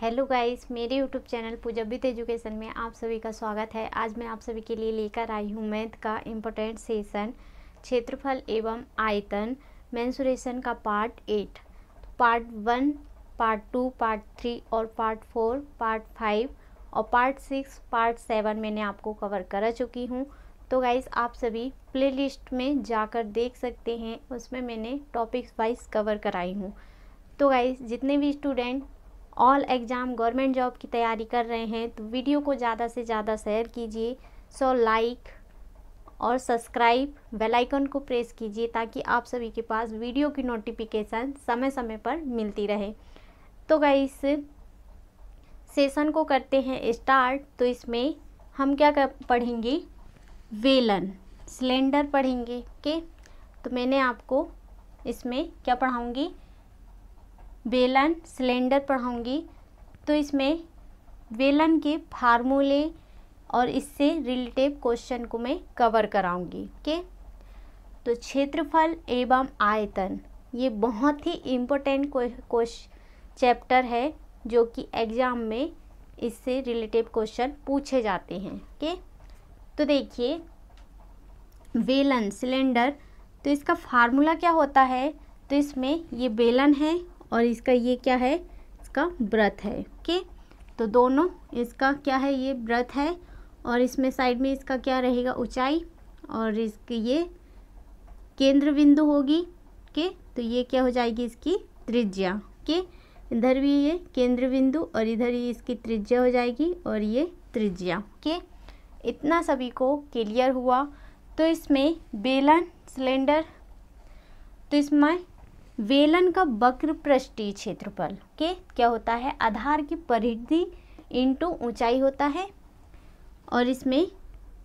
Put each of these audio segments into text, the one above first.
Hello guys मेरे YouTube channel with education में आप सभी का स्वागत है आज मैं आप सभी के लिए लेकर आई हूँ मैथ का इम्पोर्टेंट सेशन क्षेत्रफल एवं आयतन मैंसुरेशन का part eight part one part two part three और पार्ट फोर पार्ट फाइव और पार्ट सिक्स पार्ट सेवन मैंने आपको कवर करा चुकी हूँ तो गाइज़ आप सभी प्ले में जाकर देख सकते हैं उसमें मैंने टॉपिक्स वाइज कवर कराई हूँ तो गाइज़ जितने भी student all exam government job की तैयारी कर रहे हैं तो वीडियो को ज़्यादा से ज़्यादा शेयर कीजिए सो लाइक और सब्सक्राइब बेल आइकन को प्रेस कीजिए ताकि आप सभी के पास वीडियो की नोटिफिकेशन समय समय पर मिलती रहे तो गई सेशन को करते हैं स्टार्ट तो इसमें हम क्या कर पढ़ेंगे वेलन सिलेंडर पढ़ेंगे के तो मैंने आपको इसमें क्या पढ़ाऊँगी वेलन सिलेंडर पढ़ाऊँगी तो इसमें वेलन के फार्मूले और इससे रिलेटिव क्वेश्चन को मैं कवर कराऊंगी के तो क्षेत्रफल एवं आयतन ये बहुत ही इम्पोर्टेंट क्वेश्चन चैप्टर है जो कि एग्ज़ाम में इससे रिलेटिव क्वेश्चन पूछे जाते हैं के तो देखिए वेलन सिलेंडर तो इसका फार्मूला क्या होता है तो इसमें ये बेलन है और इसका ये क्या है इसका व्रत है ओके तो दोनों इसका क्या है ये व्रत है और इसमें साइड में इसका क्या रहेगा ऊंचाई और इसकी ये केंद्र बिंदु होगी के तो ये क्या हो जाएगी इसकी त्रिज्या के इधर भी ये केंद्र बिंदु और इधर ये इसकी त्रिज्या हो जाएगी और ये त्रिज्या के इतना सभी को क्लियर हुआ तो इसमें बेलन सिलेंडर तो इसमें वेलन का वक्र पृष्ठीय क्षेत्रफल के क्या होता है आधार की परिधि इंटू ऊंचाई होता है और इसमें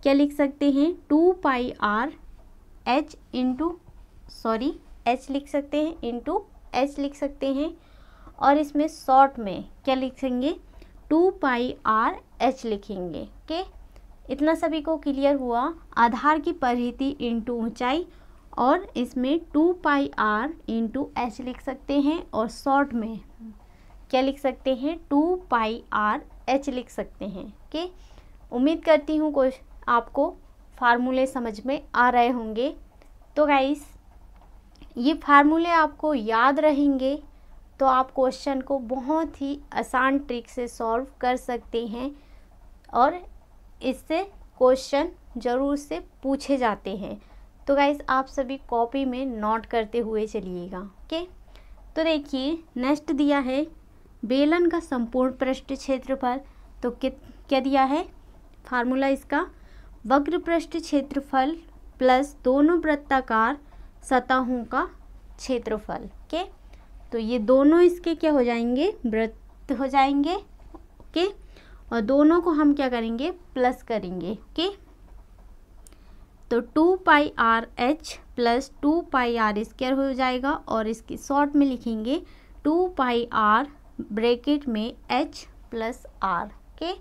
क्या लिख सकते हैं two pi R H into sorry H लिख सकते हैं इंटू एच लिख सकते हैं और इसमें शॉर्ट में क्या लिखेंगे टू पाई आर एच लिखेंगे के इतना सभी को क्लियर हुआ आधार की परिधि इंटू ऊंचाई और इसमें two pi R into H लिख सकते हैं और शॉर्ट में क्या लिख सकते हैं टू पाई आर एच लिख सकते हैं ओके उम्मीद करती हूँ कुछ आपको फार्मूले समझ में आ रहे होंगे तो गाइस ये फार्मूले आपको याद रहेंगे तो आप क्वेश्चन को बहुत ही आसान ट्रिक से सॉल्व कर सकते हैं और इससे क्वेश्चन ज़रूर से पूछे जाते हैं तो गाइस आप सभी कॉपी में नोट करते हुए चलिएगा ओके तो देखिए नेक्स्ट दिया है बेलन का संपूर्ण पृष्ठ क्षेत्रफल तो क्या दिया है फार्मूला इसका वक्र पृष्ठ क्षेत्रफल प्लस दोनों वृत्ताकार सतहों का क्षेत्रफल ओके तो ये दोनों इसके क्या हो जाएंगे वृत्त हो जाएंगे ओके और दोनों को हम क्या करेंगे प्लस करेंगे ओके तो two pi R H plus two pi R square हो जाएगा और इसकी शॉर्ट में लिखेंगे टू पाई आर ब्रेकेट में H plus R okay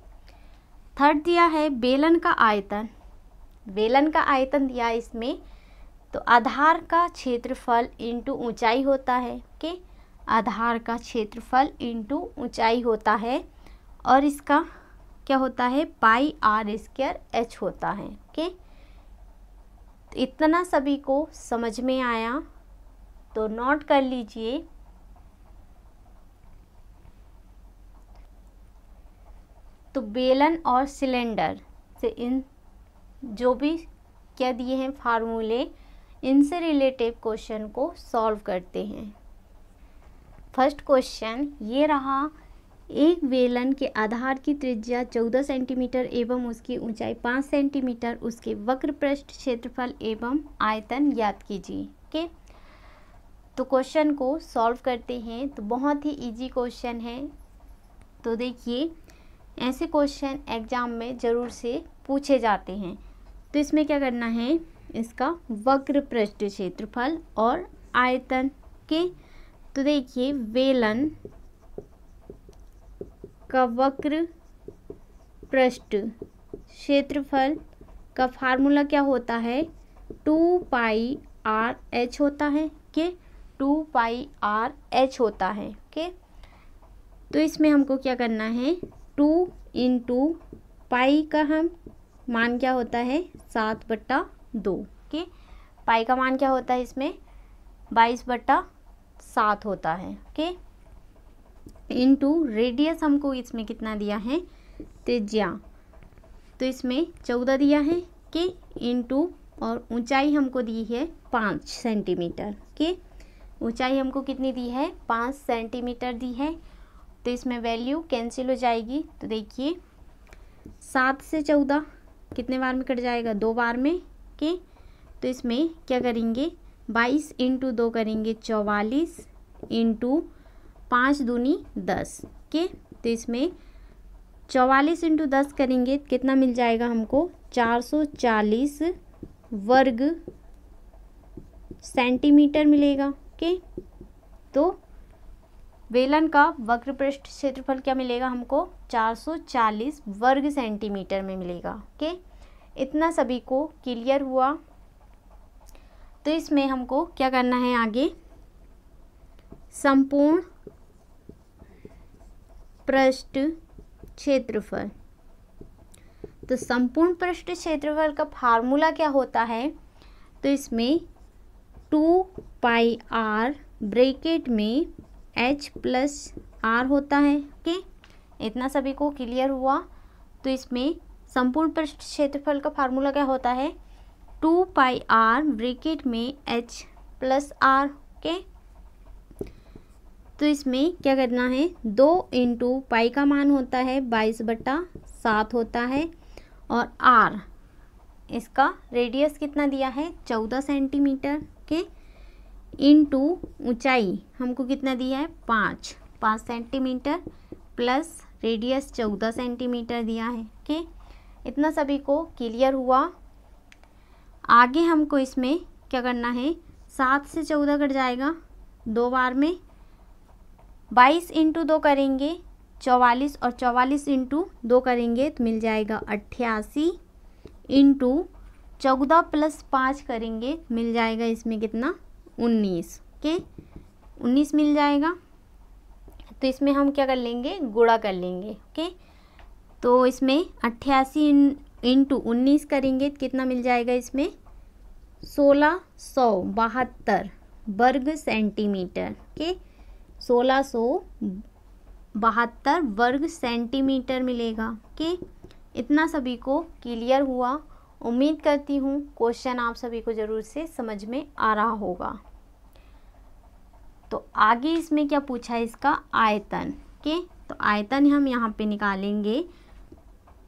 third दिया है बेलन का आयतन बेलन का आयतन दिया इसमें तो आधार का क्षेत्रफल इंटू ऊंचाई होता है के आधार का क्षेत्रफल इंटू ऊंचाई होता है और इसका क्या होता है पाई आर स्क्र एच होता है okay? तो इतना सभी को समझ में आया तो नोट कर लीजिए तो बेलन और सिलेंडर से इन जो भी क्या दिए हैं फार्मूले इनसे रिलेटिव क्वेश्चन को सॉल्व करते हैं फर्स्ट क्वेश्चन ये रहा एक वेलन के आधार की त्रिज्या 14 सेंटीमीटर एवं उसकी ऊंचाई 5 सेंटीमीटर उसके वक्र पृष्ठ क्षेत्रफल एवं आयतन याद कीजिए ओके तो क्वेश्चन को सॉल्व करते हैं तो बहुत ही इजी क्वेश्चन है तो देखिए ऐसे क्वेश्चन एग्ज़ाम में ज़रूर से पूछे जाते हैं तो इसमें क्या करना है इसका वक्र पृष्ठ क्षेत्रफल और आयतन के तो देखिए वेलन का वक्र पृष्ठ क्षेत्रफल का फार्मूला क्या होता है टू पाई आर एच होता है के टू पाई आर एच होता है ओके तो इसमें हमको क्या करना है टू इन टू पाई का हम मान क्या होता है सात बट्टा दो के पाई का मान क्या होता है इसमें बाईस बट्टा सात होता है के इनटू रेडियस हमको इसमें कितना दिया है त्रिज्या तो इसमें चौदह दिया है के इनटू और ऊंचाई हमको दी है पाँच सेंटीमीटर के ऊंचाई हमको कितनी दी है पाँच सेंटीमीटर दी है तो इसमें वैल्यू कैंसिल हो जाएगी तो देखिए सात से चौदह कितने बार में कट जाएगा दो बार में के तो इसमें क्या करेंगे बाईस इंटू दो करेंगे चौवालीस इंटू पाँच दूनी दस के तो इसमें चौवालीस इंटू दस करेंगे तो कितना मिल जाएगा हमको चार सौ चालीस वर्ग सेंटीमीटर मिलेगा ओके तो बेलन का वक्र पृष्ठ क्षेत्रफल क्या मिलेगा हमको 440 वर्ग सेंटीमीटर में मिलेगा ओके इतना सभी को क्लियर हुआ तो इसमें हमको क्या करना है आगे संपूर्ण पृष्ठ क्षेत्रफल तो संपूर्ण पृष्ठ क्षेत्रफल का फार्मूला क्या होता है तो इसमें टू पाई आर ब्रेकेट में एच प्लस आर होता है ओके इतना सभी को क्लियर हुआ तो इसमें संपूर्ण पृष्ठ क्षेत्रफल का फार्मूला क्या होता है टू पाई आर ब्रेकेट में एच प्लस आर ओके तो इसमें क्या करना है दो इंटू पाई का मान होता है बाईस बट्टा सात होता है और आर इसका रेडियस कितना दिया है चौदह सेंटीमीटर के इंटू ऊंचाई हमको कितना दिया है पाँच पाँच सेंटीमीटर प्लस रेडियस चौदह सेंटीमीटर दिया है के इतना सभी को क्लियर हुआ आगे हमको इसमें क्या करना है सात से चौदह कट जाएगा दो बार में बाईस इंटू दो करेंगे चौवालीस और चौवालीस इंटू दो करेंगे तो मिल जाएगा अट्ठासी इंटू चौदह प्लस पाँच करेंगे मिल जाएगा इसमें कितना उन्नीस के उन्नीस मिल जाएगा तो इसमें हम क्या कर लेंगे गुड़ा कर लेंगे ओके तो इसमें अट्ठासी इंटू उन्नीस करेंगे तो कितना मिल जाएगा इसमें सोलह सौ बहत्तर वर्ग सेंटीमीटर के सोलह सौ बहत्तर वर्ग सेंटीमीटर मिलेगा ओके इतना सभी को क्लियर हुआ उम्मीद करती हूँ क्वेश्चन आप सभी को ज़रूर से समझ में आ रहा होगा तो आगे इसमें क्या पूछा है इसका आयतन के तो आयतन हम यहाँ पे निकालेंगे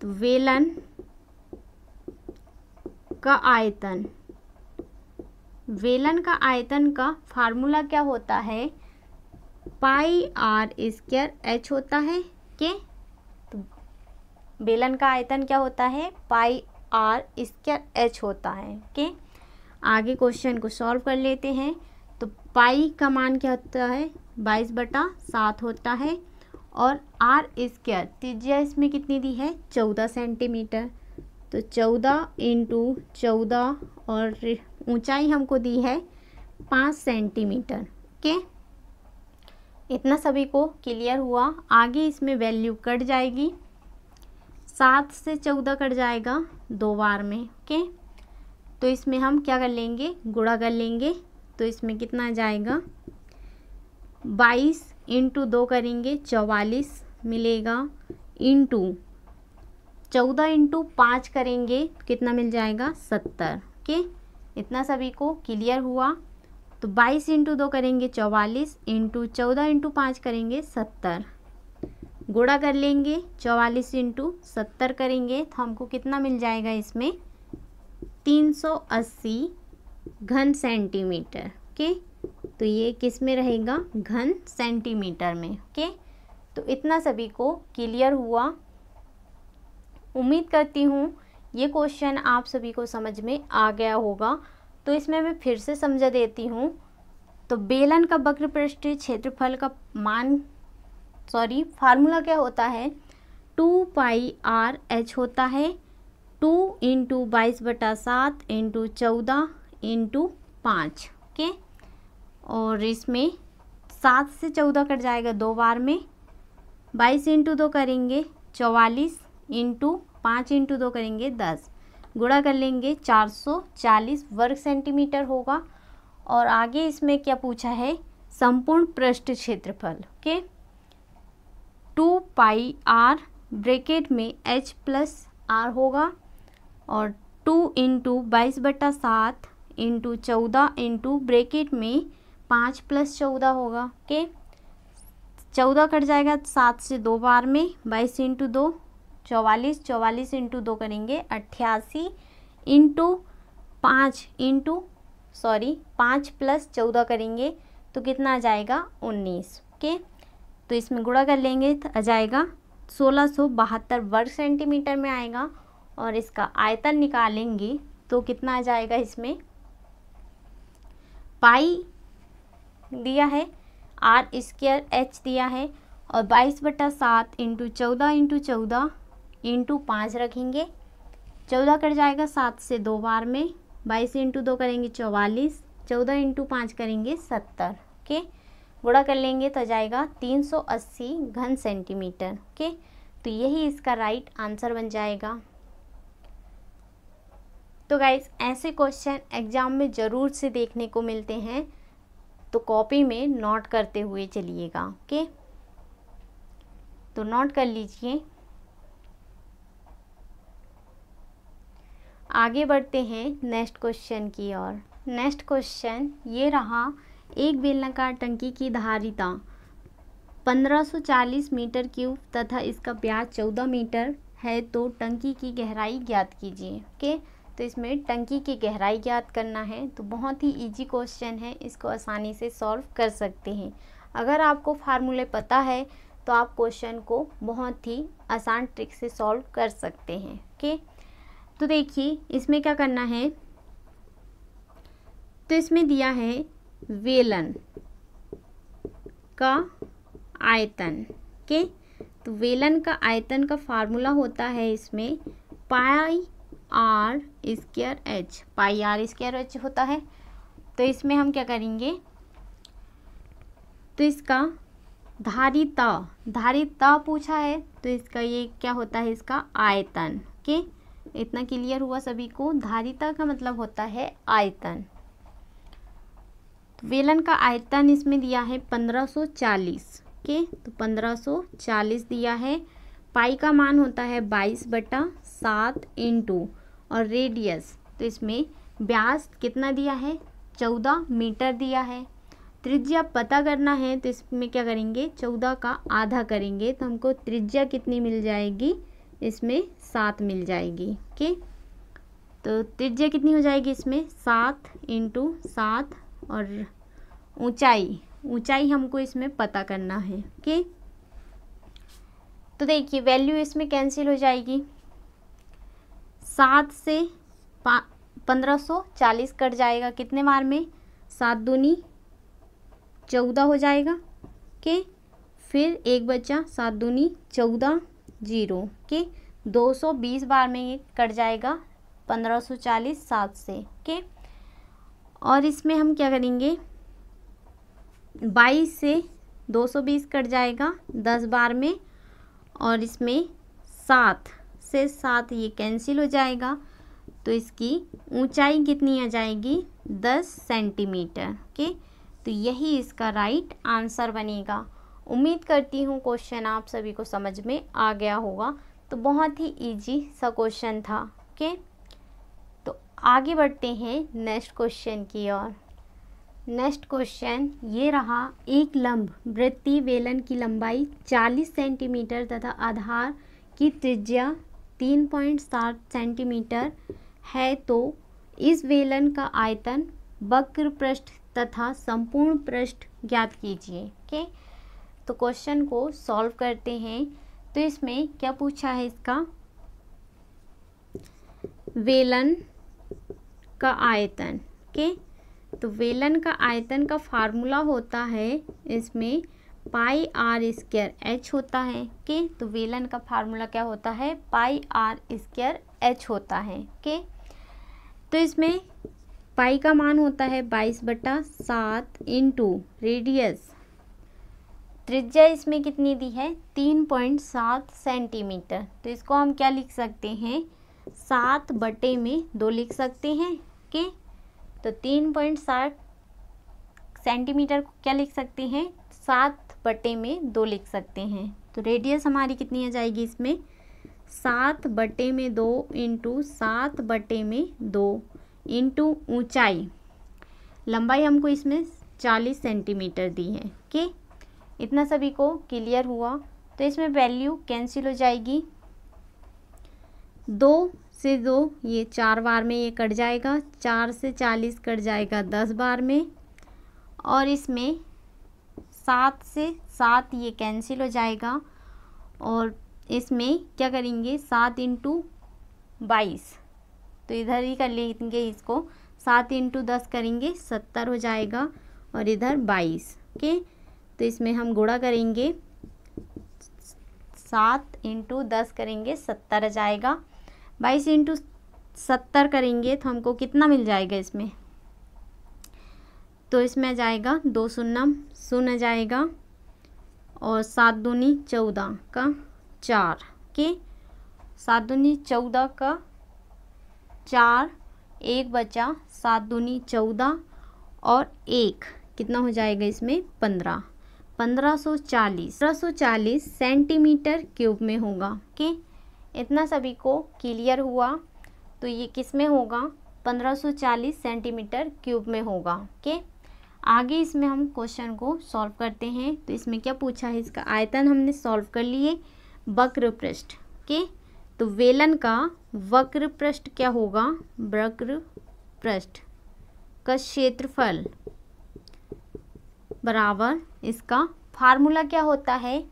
तो वेलन का आयतन वेलन का आयतन का फार्मूला क्या होता है पाई आर स्क्र एच होता है के तो बेलन का आयतन क्या होता है पाई आर स्क्र एच होता है के आगे क्वेश्चन को सॉल्व कर लेते हैं तो पाई का मान क्या होता है बाईस बटा सात होता है और आर स्क्र त्रिज्या इसमें कितनी दी है चौदह सेंटीमीटर तो चौदह इंटू चौदह और ऊंचाई हमको दी है पाँच सेंटीमीटर के इतना सभी को क्लियर हुआ आगे इसमें वैल्यू कट जाएगी सात से चौदह कट जाएगा दो बार में ओके तो इसमें हम क्या कर लेंगे गुड़ा कर लेंगे तो इसमें कितना जाएगा बाईस इंटू दो करेंगे चौवालीस मिलेगा इंटू चौदह इंटू पाँच करेंगे कितना मिल जाएगा सत्तर ओके इतना सभी को क्लियर हुआ तो बाईस इंटू दो करेंगे चौवालीस इंटू चौदह इंटू पाँच करेंगे सत्तर गुड़ा कर लेंगे चौवालीस इंटू सत्तर करेंगे तो हमको कितना मिल जाएगा इसमें तीन सौ अस्सी घन सेंटीमीटर ओके तो ये किस में रहेगा घन सेंटीमीटर में ओके तो इतना सभी को क्लियर हुआ उम्मीद करती हूँ ये क्वेश्चन आप सभी को समझ में आ गया होगा तो इसमें मैं फिर से समझा देती हूँ तो बेलन का वक्र पृष्ठ क्षेत्रफल का मान सॉरी फार्मूला क्या होता है टू पाई आर एच होता है टू इंटू बाईस बटा सात इंटू चौदह इंटू पाँच ओके और इसमें सात से चौदह कट जाएगा दो बार में बाईस इंटू दो करेंगे चौवालीस इंटू पाँच इंटू दो करेंगे दस गुड़ा कर लेंगे 440 वर्ग सेंटीमीटर होगा और आगे इसमें क्या पूछा है संपूर्ण पृष्ठ क्षेत्रफल okay two pi R bracket में एच प्लस आर होगा और टू इंटू बाईस बटा सात इंटू चौदह इंटू ब्रेकेट में पाँच प्लस चौदह होगा ओके चौदह कट जाएगा सात से दो बार में बाईस इंटू दो चौवालीस चौवालीस इंटू दो करेंगे अट्ठासी इंटू पाँच इंटू सॉरी पाँच प्लस चौदह करेंगे तो कितना आ जाएगा उन्नीस ओके तो इसमें गुड़ा कर लेंगे तो आ जाएगा सोलह सौ बहत्तर वर्ग सेंटीमीटर में आएगा और इसका आयतन निकालेंगे तो कितना आ जाएगा इसमें पाई दिया है आर स्क्र एच दिया है और बाईस बटा सात इंटू चौदह इंटू चौदह इंटू पाँच रखेंगे चौदह कट जाएगा सात से दो बार में बाईस इंटू दो करेंगे चौवालीस चौदह इंटू पाँच करेंगे सत्तर ओके गुड़ा कर लेंगे तो जाएगा तीन सौ अस्सी घन सेंटीमीटर ओके तो यही इसका राइट आंसर बन जाएगा तो गाइज ऐसे क्वेश्चन एग्ज़ाम में ज़रूर से देखने को मिलते हैं तो कॉपी में नोट करते हुए चलिएगा ओके तो नोट कर लीजिए आगे बढ़ते हैं नेक्स्ट क्वेश्चन की ओर नेक्स्ट क्वेश्चन ये रहा एक बेलनाकार टंकी की धारिता 1540 मीटर क्यूब तथा इसका ब्याज 14 मीटर है तो टंकी की गहराई ज्ञात कीजिए ओके तो इसमें टंकी की गहराई ज्ञात करना है तो बहुत ही इजी क्वेश्चन है इसको आसानी से सॉल्व कर सकते हैं अगर आपको फार्मूले पता है तो आप क्वेश्चन को बहुत ही आसान ट्रिक से सॉल्व कर सकते हैं ओके तो देखिए इसमें क्या करना है तो इसमें दिया है वेलन का आयतन के तो वेलन का आयतन का फार्मूला होता है इसमें pi R square H pi R square H होता है तो इसमें हम क्या करेंगे तो इसका धारिता धारिता पूछा है तो इसका ये क्या होता है इसका आयतन के इतना क्लियर हुआ सभी को धारिता का मतलब होता है आयतन तो वेलन का आयतन इसमें दिया है 1540 के तो 1540 दिया है पाई का मान होता है 22 बटा सात इंटू और रेडियस तो इसमें ब्यास कितना दिया है 14 मीटर दिया है त्रिज्या पता करना है तो इसमें क्या करेंगे 14 का आधा करेंगे तो हमको त्रिज्या कितनी मिल जाएगी इसमें सात मिल जाएगी ओके तो त्रिज्या कितनी हो जाएगी इसमें सात इंटू सात और ऊंचाई ऊंचाई हमको इसमें पता करना है ओके तो देखिए वैल्यू इसमें कैंसिल हो जाएगी सात से पंद्रह सौ चालीस कट जाएगा कितने बार में सात दूनी चौदह हो जाएगा ओके फिर एक बच्चा सात दूनी चौदह जीरो सौ 220 बार में ये कट जाएगा 1540 सात से के और इसमें हम क्या करेंगे 22 से 220 कट जाएगा 10 बार में और इसमें सात से सात ये कैंसिल हो जाएगा तो इसकी ऊंचाई कितनी आ जाएगी 10 सेंटीमीटर के तो यही इसका राइट आंसर बनेगा उम्मीद करती हूँ क्वेश्चन आप सभी को समझ में आ गया होगा तो बहुत ही इजी सा क्वेश्चन था ओके तो आगे बढ़ते हैं नेक्स्ट क्वेश्चन की ओर नेक्स्ट क्वेश्चन ये रहा एक लंब वृत्ति वेलन की लंबाई 40 सेंटीमीटर तथा आधार की त्रिज्या 3.7 सेंटीमीटर है तो इस वेलन का आयतन वक्र पृष्ठ तथा संपूर्ण पृष्ठ ज्ञात कीजिए ओके okay? तो क्वेश्चन को सॉल्व करते हैं तो इसमें क्या पूछा है इसका वेलन का आयतन के तो वेलन का आयतन का फार्मूला होता है इसमें पाई आर स्क्र एच होता है के तो वेलन का फार्मूला क्या होता है पाई आर स्क्र एच होता है ओके तो इसमें पाई का मान होता है बाईस बटा सात इंटू रेडियस त्रिज्या इसमें कितनी दी है तीन पॉइंट सात सेंटीमीटर तो इसको हम क्या लिख सकते हैं सात बटे में दो लिख सकते हैं के तो तीन पॉइंट सात सेंटीमीटर को क्या लिख सकते हैं सात बटे में दो लिख सकते हैं तो रेडियस हमारी कितनी आ जाएगी इसमें सात बटे में दो इंटू सात बटे में दो इंटू ऊँचाई लंबाई हमको इसमें चालीस सेंटीमीटर दी है के इतना सभी को क्लियर हुआ तो इसमें वैल्यू कैंसिल हो जाएगी दो से दो ये चार बार में ये कट जाएगा चार से चालीस कट जाएगा दस बार में और इसमें सात से सात ये कैंसिल हो जाएगा और इसमें क्या करेंगे सात इंटू बाईस तो इधर ही कर लेंगे इसको सात इंटू दस करेंगे सत्तर हो जाएगा और इधर बाईस ओके तो इसमें हम गुणा करेंगे सात इंटू दस करेंगे सत्तर आ जाएगा बाईस इंटू सत्तर करेंगे तो हमको कितना मिल जाएगा इसमें तो इसमें आ जाएगा दो शून्य शून्य जाएगा और सात दूनी चौदह का चार के सात दूनी चौदह का चार एक बचा सात दूनी चौदह और एक कितना हो जाएगा इसमें पंद्रह 1540 सौ सेंटीमीटर क्यूब में होगा ओके इतना सभी को क्लियर हुआ तो ये किस में होगा 1540 सेंटीमीटर क्यूब में होगा ओके आगे इसमें हम क्वेश्चन को सॉल्व करते हैं तो इसमें क्या पूछा है इसका आयतन हमने सॉल्व कर लिए वक्र पृष्ठ ओके तो वेलन का वक्र पृष्ठ क्या होगा वक्र पृष्ठ का क्षेत्रफल बराबर इसका फार्मूला क्या होता है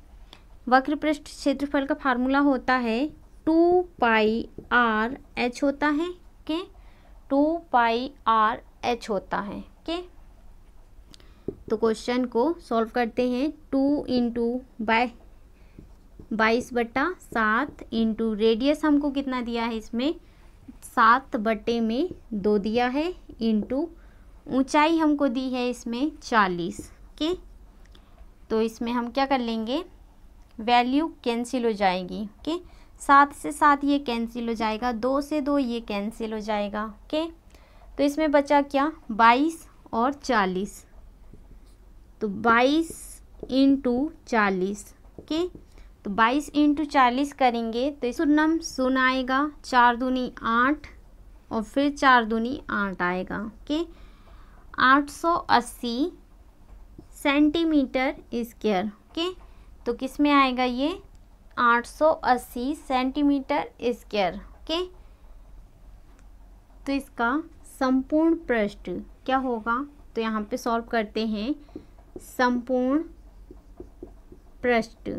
वक्र पृष्ठ क्षेत्रफल का फार्मूला होता है टू पाई आर एच होता है के टू पाई आर एच होता है के तो क्वेश्चन को सॉल्व करते हैं टू इंटू बाय बाईस बट्टा सात इंटू रेडियस हमको कितना दिया है इसमें सात बटे में दो दिया है इंटू ऊंचाई हमको दी है इसमें चालीस ओके तो इसमें हम क्या कर लेंगे वैल्यू कैंसिल हो जाएगी ओके सात से सात ये कैंसिल हो जाएगा दो से दो ये कैंसिल हो जाएगा ओके तो इसमें बचा क्या बाईस और चालीस तो बाईस इंटू चालीस ओके तो बाईस इंटू चालीस करेंगे तो इस सुनम सुन आएगा चार दूनी आठ और फिर चार दूनी आठ आएगा ओके आठ सौ अस्सी सेंटीमीटर स्क्वेयर ओके तो किस में आएगा ये 880 सेंटीमीटर स्क्वेयर ओके तो इसका संपूर्ण पृष्ठ क्या होगा तो यहाँ पे सॉल्व करते हैं संपूर्ण पृष्ठ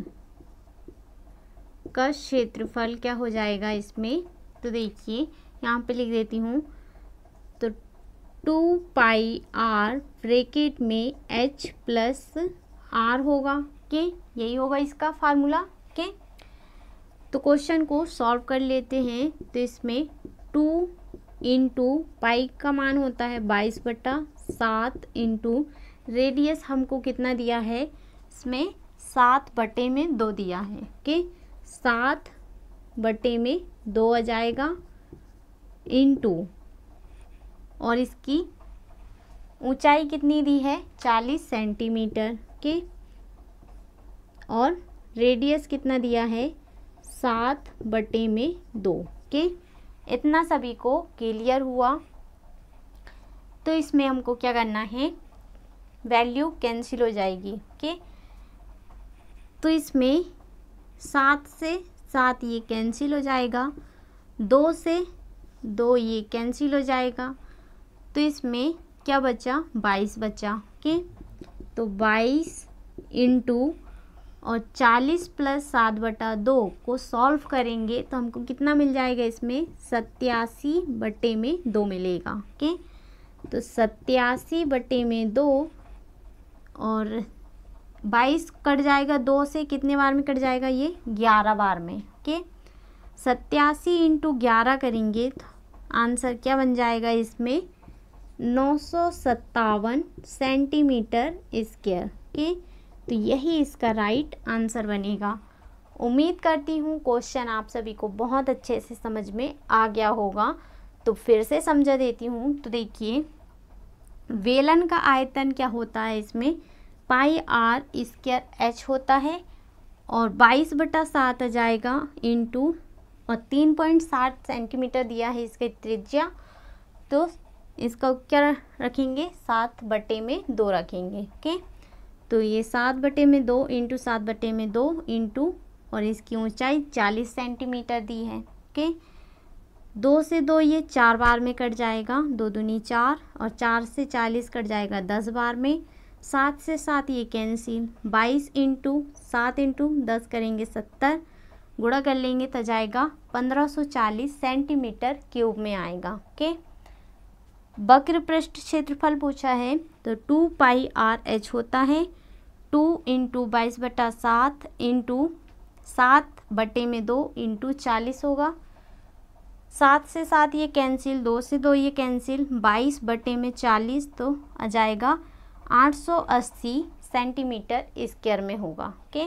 का क्षेत्रफल क्या हो जाएगा इसमें तो देखिए यहाँ पे लिख देती हूँ टू पाई आर ब्रेकेट में एच प्लस आर होगा के यही होगा इसका फार्मूला के तो क्वेश्चन को सॉल्व कर लेते हैं तो इसमें टू इंटू पाई का मान होता है बाईस बट्टा सात इंटू रेडियस हमको कितना दिया है इसमें सात बटे में दो दिया है के सात बटे में दो आ जाएगा इंटू और इसकी ऊंचाई कितनी दी है 40 सेंटीमीटर के और रेडियस कितना दिया है सात बटे में दो के इतना सभी को क्लियर हुआ तो इसमें हमको क्या करना है वैल्यू कैंसिल हो जाएगी के तो इसमें सात से सात ये कैंसिल हो जाएगा दो से दो ये कैंसिल हो जाएगा तो इसमें क्या बचा बाईस बचा ओके तो बाईस इंटू और चालीस प्लस सात बटा दो को सॉल्व करेंगे तो हमको कितना मिल जाएगा इसमें सत्यासी बटे में दो मिलेगा ओके तो सत्यासी बटे में दो और बाईस कट जाएगा दो से कितने बार में कट जाएगा ये ग्यारह बार में ओके सत्यासी इंटू ग्यारह करेंगे तो आंसर क्या बन जाएगा इसमें नौ सेंटीमीटर स्क्वेयर ओके तो यही इसका राइट आंसर बनेगा उम्मीद करती हूँ क्वेश्चन आप सभी को बहुत अच्छे से समझ में आ गया होगा तो फिर से समझा देती हूँ तो देखिए वेलन का आयतन क्या होता है इसमें पाई आर स्क्र एच होता है और बाईस बटा सात आ जाएगा इंटू और तीन पॉइंट सेंटीमीटर दिया है इसके त्रिज्या तो इसका क्या रखेंगे सात बटे में दो रखेंगे ओके तो ये सात बटे में दो इंटू सात बटे में दो इंटू और इसकी ऊंचाई चालीस सेंटीमीटर दी है ओके दो से दो ये चार बार में कट जाएगा दो दूनी चार और चार से चालीस कट जाएगा दस बार में सात से सात ये कैंसिल बाईस इंटू सात इंटू दस करेंगे सत्तर गुड़ा कर लेंगे तो जाएगा पंद्रह सौ चालीस सेंटीमीटर क्यूब में आएगा ओके वक्र पृष्ठ क्षेत्रफल पूछा है तो टू पाई आर एच होता है टू इंटू बाईस बटा सात इंटू सात बटे में दो इंटू चालीस होगा सात से सात ये कैंसिल दो से दो ये कैंसिल बाईस बटे में चालीस तो आ जाएगा आठ सौ अस्सी सेंटीमीटर स्क्वायर में होगा ओके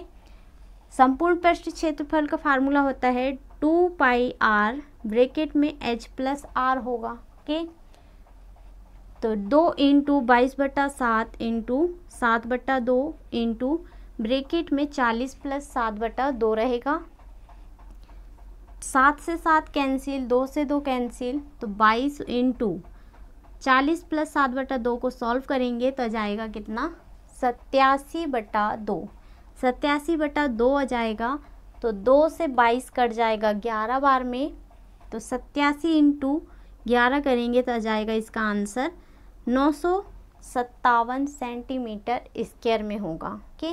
संपूर्ण पृष्ठ क्षेत्रफल का फार्मूला होता है टू पाई आर ब्रेकेट में एच प्लस आर होगा ओके तो दो इंटू बाईस बट्टा सात इंटू सात बट्टा दो इंटू ब्रेकेट में चालीस प्लस सात बटा दो रहेगा सात से सात कैंसिल दो से दो कैंसिल तो बाईस इंटू चालीस प्लस सात बटा दो को सॉल्व करेंगे तो आ जाएगा कितना सत्यासी बटा दो सत्यासी बटा दो आ जाएगा तो दो से बाईस कट जाएगा ग्यारह बार में तो सत्यासी इंटू ग्यारह करेंगे तो आ जाएगा इसका आंसर नौ सत्तावन सेंटीमीटर स्क्वायर में होगा ओके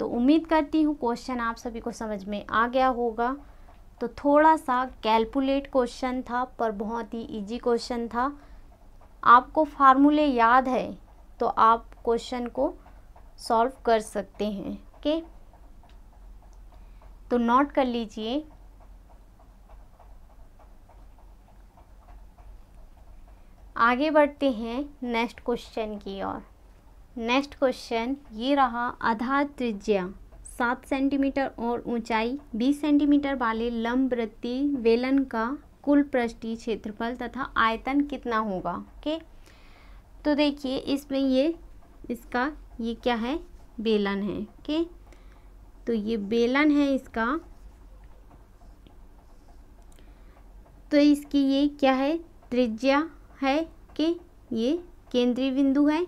तो उम्मीद करती हूँ क्वेश्चन आप सभी को समझ में आ गया होगा तो थोड़ा सा कैलकुलेट क्वेश्चन था पर बहुत ही इजी क्वेश्चन था आपको फार्मूले याद है तो आप क्वेश्चन को सॉल्व कर सकते हैं ओके तो नोट कर लीजिए आगे बढ़ते हैं नेक्स्ट क्वेश्चन की ओर नेक्स्ट क्वेश्चन ये रहा आधार त्रिज्या सात सेंटीमीटर और ऊंचाई बीस सेंटीमीटर वाले लंब वृत्ति वेलन का कुल पृष्ठी क्षेत्रफल तथा आयतन कितना होगा ओके तो देखिए इसमें ये इसका ये क्या है बेलन है ओके तो ये बेलन है इसका तो इसकी ये क्या है त्रिज्या है कि ये केंद्रीय बिंदु है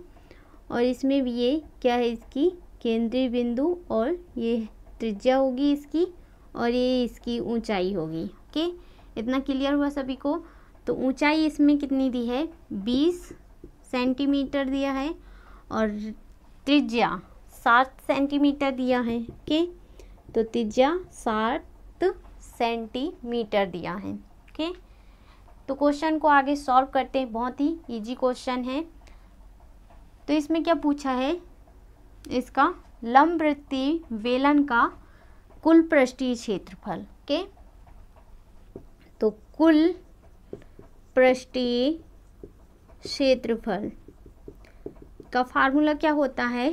और इसमें ये क्या है इसकी केंद्रीय बिंदु और ये त्रिज्या होगी इसकी और ये इसकी ऊंचाई होगी ओके इतना क्लियर हुआ सभी को तो ऊंचाई इसमें कितनी दी है बीस सेंटीमीटर दिया है और त्रिज्या सात सेंटीमीटर दिया है ओके तो त्रिज्या सात सेंटीमीटर दिया है ओके तो क्वेश्चन को आगे सॉल्व करते हैं बहुत ही ईजी क्वेश्चन है तो इसमें क्या पूछा है इसका लंब वृत्ति वेलन का कुल पृष्ठीय क्षेत्रफल के तो कुल पृष्ठीय क्षेत्रफल का फार्मूला क्या होता है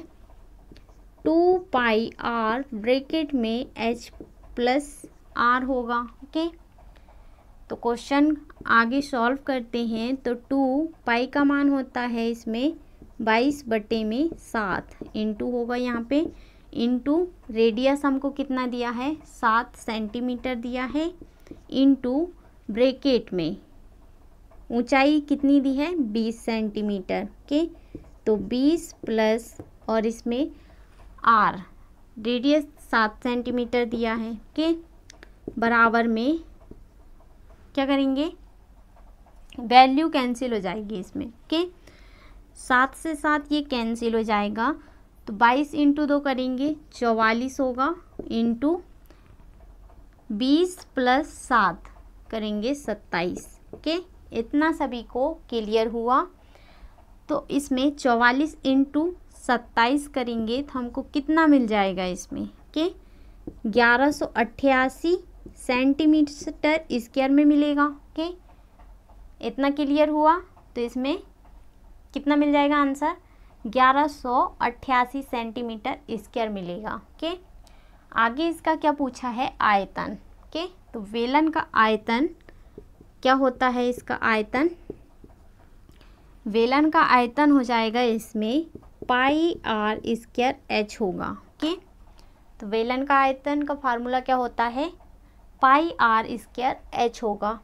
टू पाई आर ब्रेकेट में एच प्लस आर होगा ओके तो क्वेश्चन आगे सॉल्व करते हैं तो टू पाई का मान होता है इसमें बाईस बटे में सात इंटू होगा यहाँ पे इंटू रेडियस हमको कितना दिया है सात सेंटीमीटर दिया है इंटू ब्रेकेट में ऊंचाई कितनी दी है बीस सेंटीमीटर के तो बीस प्लस और इसमें आर रेडियस सात सेंटीमीटर दिया है के बराबर में क्या करेंगे वैल्यू कैंसिल हो जाएगी इसमें ओके सात से सात ये कैंसिल हो जाएगा तो बाईस इंटू दो करेंगे चौवालीस होगा इंटू बीस प्लस सात करेंगे सत्ताईस ओके इतना सभी को क्लियर हुआ तो इसमें चौवालीस इंटू सत्ताईस करेंगे तो हमको कितना मिल जाएगा इसमें के ग्यारह सौ अट्ठासी सेंटीमीटर स्क्वायर में मिलेगा ओके इतना क्लियर हुआ तो इसमें कितना मिल जाएगा आंसर ग्यारह सौ अट्ठासी सेंटीमीटर स्क्वायर मिलेगा ओके आगे इसका क्या पूछा है आयतन ओके तो वेलन का आयतन क्या होता है इसका आयतन वेलन का आयतन हो जाएगा इसमें पाई आर स्क्वायर एच होगा ओके तो वेलन का आयतन का फार्मूला क्या होता है पाई आर स्क्वायर एच होगा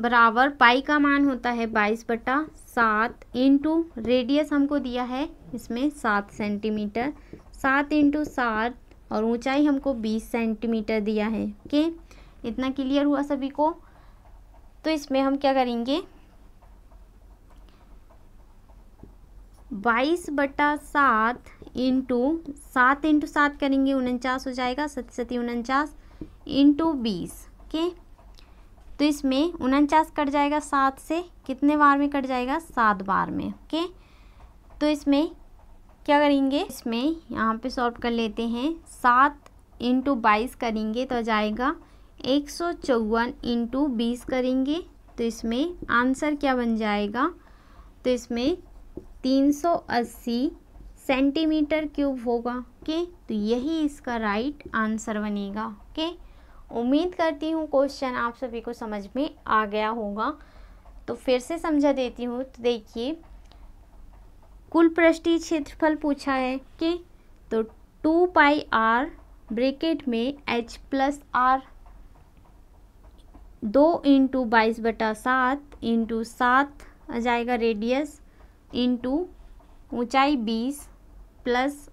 बराबर पाई का मान होता है बाईस बटा सात इंटू रेडियस हमको दिया है इसमें सात सेंटीमीटर सात इंटू सात और ऊंचाई हमको बीस सेंटीमीटर दिया है ओके इतना क्लियर हुआ सभी को तो इसमें हम क्या करेंगे बाईस बटा सात इंटू सात इंटू सात करेंगे उनचास हो जाएगा सत सती उनचास इंटू बीस ओके तो इसमें उनचास कट जाएगा सात से कितने बार में कट जाएगा सात बार में ओके तो इसमें क्या करेंगे इसमें यहाँ पे सॉल्व कर लेते हैं सात इंटू बाईस करेंगे तो जाएगा एक सौ चौवन इंटू बीस करेंगे तो इसमें आंसर क्या बन जाएगा तो इसमें तीन सौ अस्सी सेंटीमीटर क्यूब होगा ओके तो यही इसका राइट आंसर बनेगा ओके उम्मीद करती हूँ क्वेश्चन आप सभी को समझ में आ गया होगा तो फिर से समझा देती हूँ तो देखिए कुल पृष्ठी क्षेत्रफल पूछा है कि तो टू पाई आर ब्रेकेट में एच प्लस आर दो इंटू बाईस बटा सात इंटू सात आ जाएगा रेडियस इंटू ऊंचाई बीस प्लस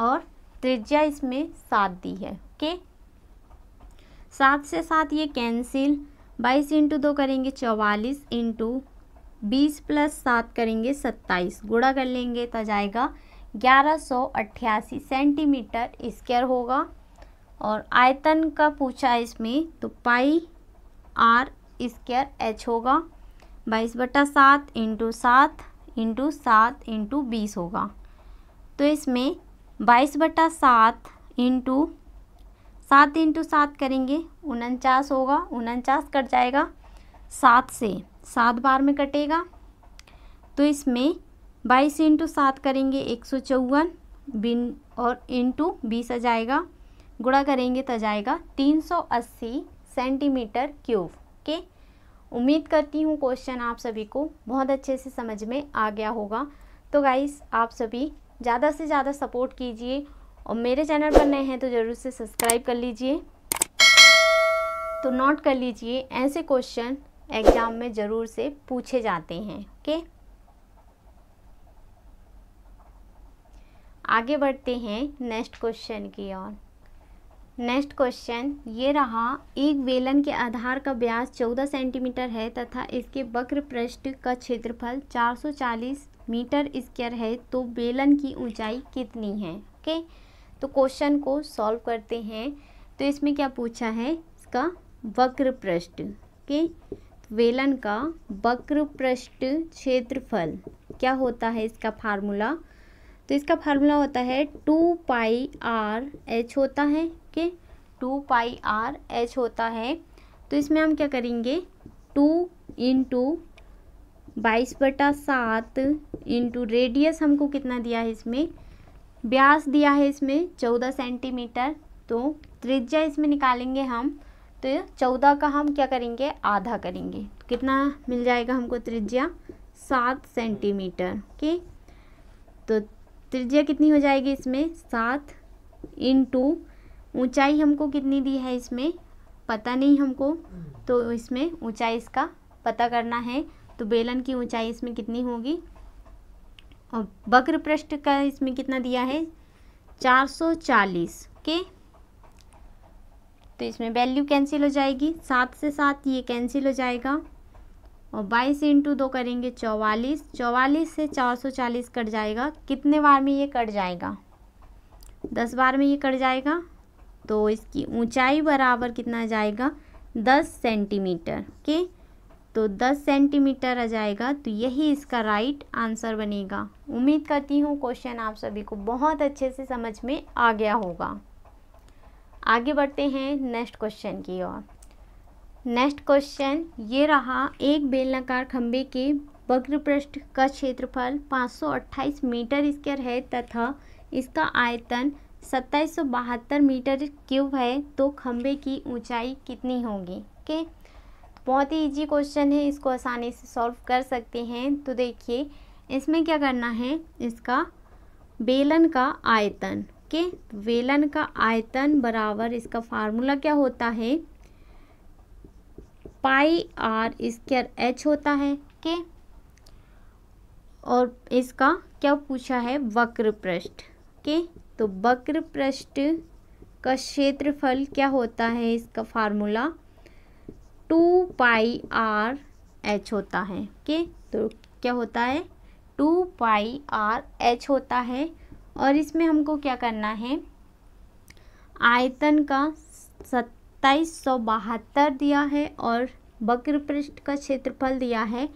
और त्रिज्या इसमें सात दी है ओके सात से सात ये कैंसिल बाईस इंटू दो करेंगे चौवालीस इंटू बीस प्लस सात करेंगे सत्ताईस गुड़ा कर लेंगे तो जाएगा ग्यारह सौ अट्ठासी सेंटीमीटर स्क्वायर होगा और आयतन का पूछा इसमें तो पाई आर स्क्वायर एच होगा बाईस बटा सात इंटू सात इंटू सात इंटू बीस होगा तो इसमें बाईस बटा सात इंटू सात इंटू सात करेंगे उनचास होगा उनचास कट जाएगा सात से सात बार में कटेगा तो इसमें बाईस इंटू सात करेंगे एक सौ चौवन बिन और इंटू बीस आ जाएगा गुड़ा करेंगे तो जाएगा तीन सौ अस्सी सेंटीमीटर क्यूब के उम्मीद करती हूँ क्वेश्चन आप सभी को बहुत अच्छे से समझ में आ गया होगा तो गाइस आप सभी ज़्यादा से ज़्यादा सपोर्ट कीजिए और मेरे चैनल पर नए हैं तो ज़रूर से सब्सक्राइब कर लीजिए तो नोट कर लीजिए ऐसे क्वेश्चन एग्ज़ाम में ज़रूर से पूछे जाते हैं ओके आगे बढ़ते हैं नेक्स्ट क्वेश्चन की ओर नेक्स्ट क्वेश्चन ये रहा एक बेलन के आधार का ब्यास 14 सेंटीमीटर है तथा इसके वक्र पृष्ठ का क्षेत्रफल 440 मीटर स्क्वायर है तो बेलन की ऊंचाई कितनी है ओके okay? तो क्वेश्चन को सॉल्व करते हैं तो इसमें क्या पूछा है इसका वक्र पृष्ठ के तो वेलन का वक्र पृष्ठ क्षेत्रफल क्या होता है इसका फार्मूला तो इसका फार्मूला होता है टू पाई आर एच होता है के टू पाई आर एच होता है तो इसमें हम क्या करेंगे टू इंटू बाईस बटा सात इंटू रेडियस हमको कितना दिया है इसमें ब्यास दिया है इसमें चौदह सेंटीमीटर तो त्रिज्या इसमें निकालेंगे हम तो चौदह का हम क्या करेंगे आधा करेंगे तो कितना मिल जाएगा हमको त्रिज्या सात सेंटीमीटर ओके तो त्रिज्या कितनी हो जाएगी इसमें सात इंटू ऊंचाई हमको कितनी दी है इसमें पता नहीं हमको तो इसमें ऊंचाई इसका पता करना है तो बेलन की ऊंचाई इसमें कितनी होगी और वक्र पृष्ठ का इसमें कितना दिया है 440 ओके तो इसमें वैल्यू कैंसिल हो जाएगी सात से सात ये कैंसिल हो जाएगा और बाईस इंटू दो करेंगे चौवालीस चौवालीस से चार सौ चालीस कट जाएगा कितने बार में ये कट जाएगा दस बार में ये कट जाएगा तो इसकी ऊंचाई बराबर कितना जाएगा दस सेंटीमीटर के तो 10 सेंटीमीटर आ जाएगा तो यही इसका राइट आंसर बनेगा उम्मीद करती हूँ क्वेश्चन आप सभी को बहुत अच्छे से समझ में आ गया होगा आगे बढ़ते हैं नेक्स्ट क्वेश्चन की ओर नेक्स्ट क्वेश्चन ये रहा एक बेलनाकार खंबे के वक्रपृष्ठ का क्षेत्रफल 528 मीटर स्क्वायर है तथा इसका आयतन सत्ताईस मीटर क्यूब है तो खम्भे की ऊंचाई कितनी होगी के okay? बहुत ही इजी क्वेश्चन है इसको आसानी से सॉल्व कर सकते हैं तो देखिए इसमें क्या करना है इसका बेलन का आयतन के बेलन का आयतन बराबर इसका फार्मूला क्या होता है पाई आर स्क्र एच होता है के और इसका क्या पूछा है वक्र पृष्ठ के तो वक्र पृष्ठ का क्षेत्रफल क्या होता है इसका formula two pi R H होता है के तो क्या होता है टू पाई आर एच होता है और इसमें हमको क्या करना है आयतन का सत्ताईस सौ बहत्तर दिया है और वक्र पृष्ठ का क्षेत्रफल दिया है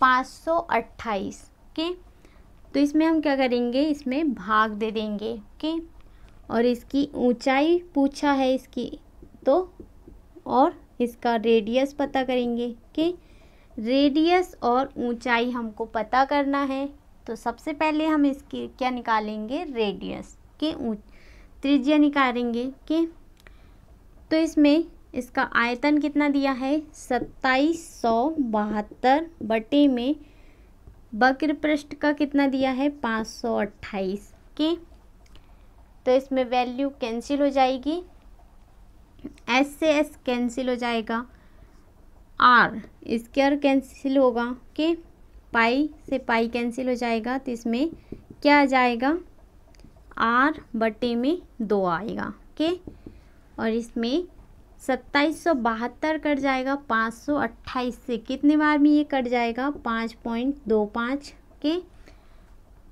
पाँच सौ अट्ठाईस ओके तो इसमें हम क्या करेंगे इसमें भाग दे देंगे ओके और इसकी ऊंचाई पूछा है इसकी तो और इसका रेडियस पता करेंगे कि रेडियस और ऊंचाई हमको पता करना है तो सबसे पहले हम इसकी क्या निकालेंगे रेडियस के त्रिज्या निकालेंगे के तो इसमें इसका आयतन कितना दिया है सत्ताईस सौ बहत्तर बटे में वक्र पृष्ठ का कितना दिया है पाँच सौ अट्ठाईस के तो इसमें वैल्यू कैंसिल हो जाएगी एस से एस कैंसिल हो जाएगा आर स्क्र कैंसिल होगा के पाई से पाई कैंसिल हो जाएगा तो इसमें क्या आ जाएगा आर बटे में दो आएगा ओके और इसमें सत्ताईस सौ बहत्तर कट जाएगा पाँच सौ अट्ठाईस से कितने बार में ये कट जाएगा पाँच पॉइंट दो पाँच के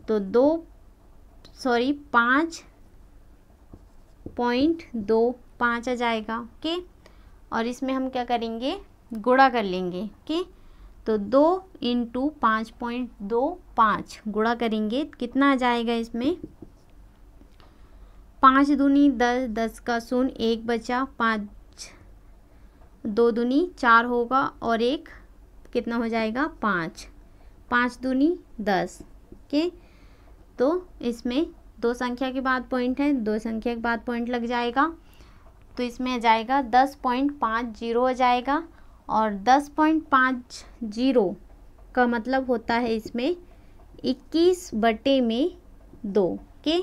तो दो सॉरी पाँच पॉइंट दो पाँच आ जाएगा ओके और इसमें हम क्या करेंगे गुड़ा कर लेंगे ओके तो दो इंटू पाँच पॉइंट दो पाँच गुड़ा करेंगे कितना आ जाएगा इसमें पाँच दूनी दस दस का सुन एक बचा पाँच दो दूनी चार होगा और एक कितना हो जाएगा पाँच पाँच दूनी दस ओके तो इसमें दो संख्या के बाद पॉइंट है दो संख्या के बाद पॉइंट लग जाएगा तो इसमें जाएगा दस पॉइंट पाँच जीरो आ जाएगा और दस पॉइंट पाँच जीरो का मतलब होता है इसमें इक्कीस बटे में दो के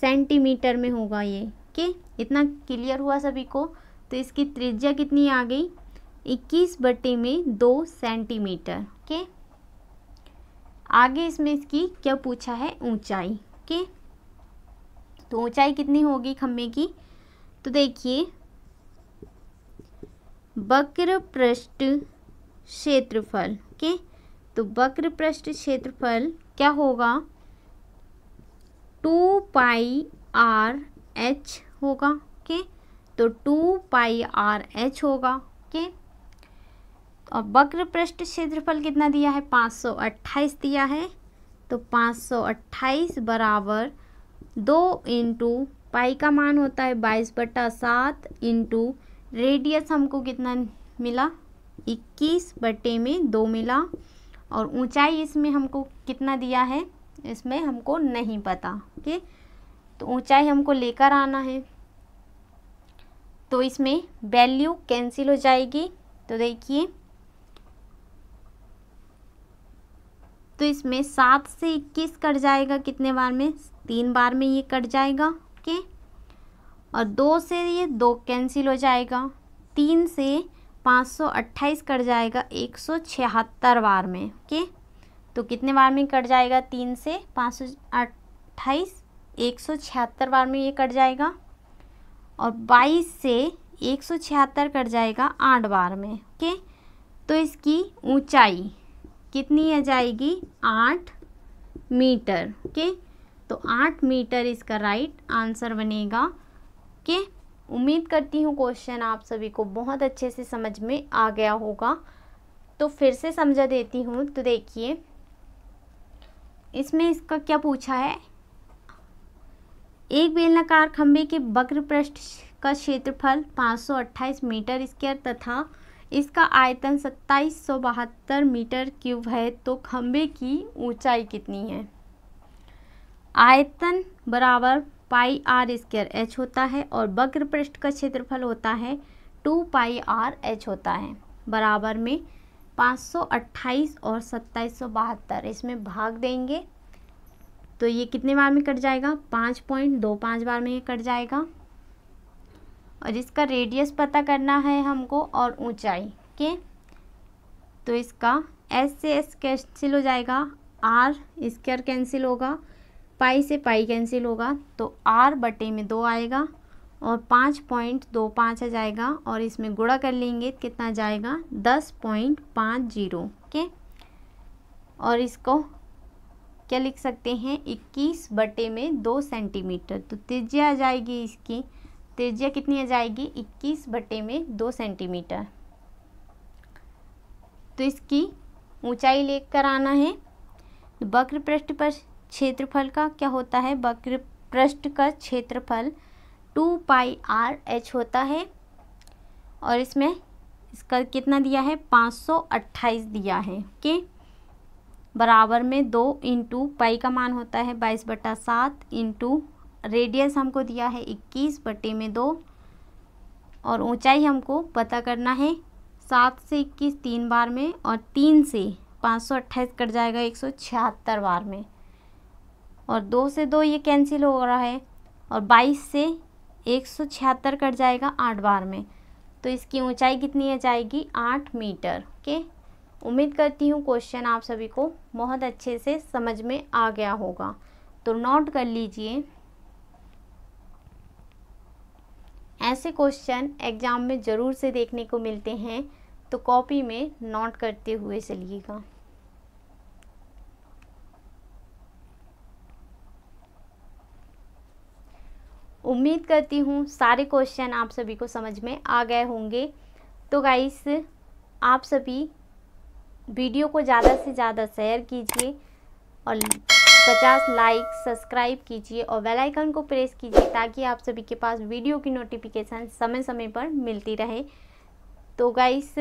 सेंटीमीटर में होगा ये के इतना क्लियर हुआ सभी को तो इसकी त्रिज्या कितनी आ गई इक्कीस बटे में दो सेंटीमीटर के आगे इसमें इसकी क्या पूछा है ऊंचाई के तो ऊंचाई कितनी होगी खम्भे की तो देखिए वक्र पृष्ठ क्षेत्रफल ओके तो वक्र पृष्ठ क्षेत्रफल क्या होगा टू पाई आर एच होगा ओके तो टू पाई आर एच होगा ओके और वक्र पृष्ठ क्षेत्रफल कितना दिया है पाँच सौ अट्ठाईस दिया है तो पाँच सौ अट्ठाईस बराबर दो इंटू पाई का मान होता है बाईस बट्टा सात इंटू रेडियस हमको कितना मिला इक्कीस बट्टे में दो मिला और ऊंचाई इसमें हमको कितना दिया है इसमें हमको नहीं पता ओके तो ऊंचाई हमको लेकर आना है तो इसमें वैल्यू कैंसिल हो जाएगी तो देखिए तो इसमें सात से इक्कीस कट जाएगा कितने बार में तीन बार में ये कट जाएगा के और दो से ये दो कैंसिल हो जाएगा तीन से पाँच सौ अट्ठाईस कट जाएगा एक सौ छिहत्तर बार में ओके तो कितने बार में कट जाएगा तीन से पाँच सौ अट्ठाईस एक सौ छिहत्तर बार में ये कट जाएगा और बाईस से एक सौ छिहत्तर कट जाएगा आठ बार में ओके तो इसकी ऊंचाई कितनी आ जाएगी आठ मीटर ओके तो आठ मीटर इसका राइट आंसर बनेगा के उम्मीद करती हूँ क्वेश्चन आप सभी को बहुत अच्छे से समझ में आ गया होगा तो फिर से समझा देती हूँ तो देखिए इसमें इसका क्या पूछा है एक बेलनाकार खंबे के वक्र पृष्ठ का क्षेत्रफल 528 मीटर स्क्वायर तथा इसका आयतन सत्ताईस मीटर क्यूब है तो खंबे की ऊंचाई कितनी है आयतन बराबर पाई आर स्क्र एच होता है और वक्र पृष्ठ का क्षेत्रफल होता है टू पाई आर एच होता है बराबर में पाँच और सत्ताईस इसमें भाग देंगे तो ये कितने बार में कट जाएगा पाँच पॉइंट दो पाँच बार में ये कट जाएगा और इसका रेडियस पता करना है हमको और ऊंचाई के तो इसका एस से एस कैंसिल हो जाएगा आर स्क्र कैंसिल होगा पाई से पाई कैंसिल होगा तो आर बटे में दो आएगा और पाँच पॉइंट दो पाँच आ जाएगा और इसमें गुड़ा कर लेंगे तो कितना जाएगा दस पॉइंट पाँच जीरो ओके और इसको क्या लिख सकते हैं इक्कीस बटे में दो सेंटीमीटर तो त्रिज्या आ जाएगी इसकी त्रिज्या कितनी आ जाएगी इक्कीस बटे में दो सेंटीमीटर तो इसकी ऊंचाई लेकर आना है तो वक्र पृष्ठ पर क्षेत्रफल का क्या होता है वक्र पृष्ठ का क्षेत्रफल टू पाई आर एच होता है और इसमें इसका कितना दिया है पाँच सौ अट्ठाईस दिया है के बराबर में दो इंटू पाई का मान होता है बाईस बटा सात इंटू रेडियस हमको दिया है इक्कीस बटे में दो और ऊंचाई हमको पता करना है सात से इक्कीस तीन बार में और तीन से पाँच सौ अट्ठाईस कट जाएगा एक सौ छिहत्तर बार में और दो से दो ये कैंसिल हो रहा है और बाईस से एक सौ छिहत्तर कट जाएगा आठ बार में तो इसकी ऊंचाई कितनी आ जाएगी आठ मीटर ओके उम्मीद करती हूँ क्वेश्चन आप सभी को बहुत अच्छे से समझ में आ गया होगा तो नोट कर लीजिए ऐसे क्वेश्चन एग्ज़ाम में ज़रूर से देखने को मिलते हैं तो कॉपी में नोट करते हुए चलिएगा उम्मीद करती हूँ सारे क्वेश्चन आप सभी को समझ में आ गए होंगे तो गाइस आप सभी वीडियो को ज़्यादा से ज़्यादा शेयर कीजिए और 50 लाइक सब्सक्राइब कीजिए और बेल आइकन को प्रेस कीजिए ताकि आप सभी के पास वीडियो की नोटिफिकेशन समय समय पर मिलती रहे तो गाइस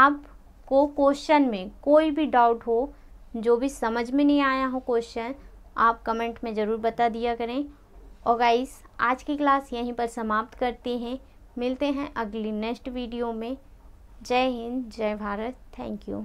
आपको क्वेश्चन में कोई भी डाउट हो जो भी समझ में नहीं आया हो क्वेश्चन आप कमेंट में ज़रूर बता दिया करें और गाइस आज की क्लास यहीं पर समाप्त करते हैं मिलते हैं अगली नेक्स्ट वीडियो में जय हिंद जय भारत थैंक यू